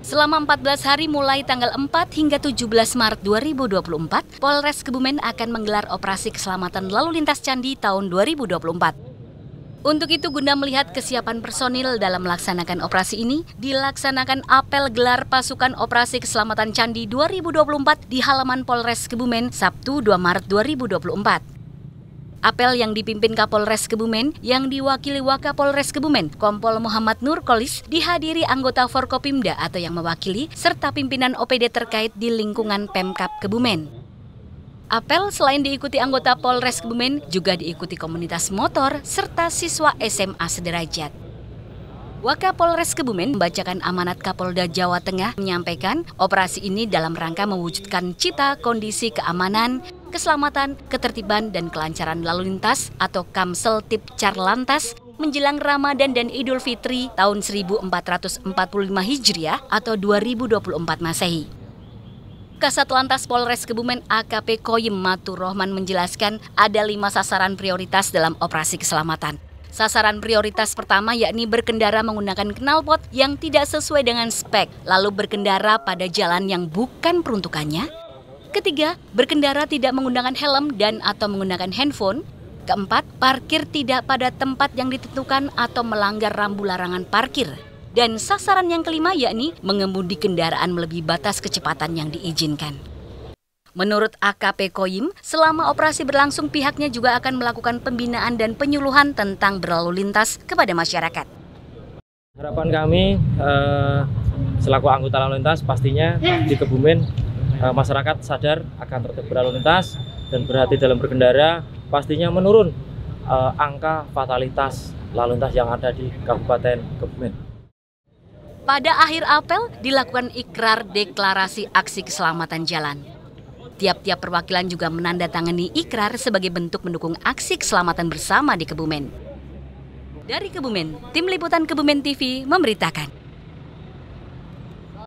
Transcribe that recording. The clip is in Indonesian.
Selama 14 hari mulai tanggal 4 hingga 17 Maret 2024, Polres Kebumen akan menggelar operasi keselamatan lalu lintas candi tahun 2024. Untuk itu guna melihat kesiapan personil dalam melaksanakan operasi ini, dilaksanakan apel gelar pasukan operasi keselamatan candi 2024 di halaman Polres Kebumen Sabtu 2 Maret 2024. Apel yang dipimpin Kapolres Kebumen yang diwakili Wakapolres Kebumen, Kompol Muhammad Nur Kolis, dihadiri anggota Forkopimda atau yang mewakili, serta pimpinan OPD terkait di lingkungan Pemkap Kebumen. Apel selain diikuti anggota Polres Kebumen, juga diikuti komunitas motor serta siswa SMA sederajat. Wakapolres Kebumen membacakan amanat Kapolda Jawa Tengah menyampaikan operasi ini dalam rangka mewujudkan cita kondisi keamanan Keselamatan, Ketertiban, dan Kelancaran Lalu Lintas atau Kamsel Tip Car Lantas menjelang Ramadan dan Idul Fitri tahun 1445 Hijriah atau 2024 Masehi. Kasat Lantas Polres Kebumen AKP Koyim Matur Rohman menjelaskan ada lima sasaran prioritas dalam operasi keselamatan. Sasaran prioritas pertama yakni berkendara menggunakan knalpot yang tidak sesuai dengan spek, lalu berkendara pada jalan yang bukan peruntukannya, Ketiga, berkendara tidak menggunakan helm dan atau menggunakan handphone. Keempat, parkir tidak pada tempat yang ditentukan atau melanggar rambu larangan parkir. Dan sasaran yang kelima yakni mengemudi kendaraan melebihi batas kecepatan yang diizinkan. Menurut AKP Koim, selama operasi berlangsung pihaknya juga akan melakukan pembinaan dan penyuluhan tentang berlalu lintas kepada masyarakat. Harapan kami eh, selaku anggota lalu lintas pastinya di Kebumen uh, masyarakat sadar akan tertib berlalu lintas dan berhati dalam berkendara pastinya menurun uh, angka fatalitas lalu lintas yang ada di Kabupaten Kebumen. Pada akhir apel dilakukan ikrar deklarasi aksi keselamatan jalan. Tiap-tiap perwakilan juga menandatangani ikrar sebagai bentuk mendukung aksi keselamatan bersama di Kebumen. Dari Kebumen, tim liputan Kebumen TV memberitakan.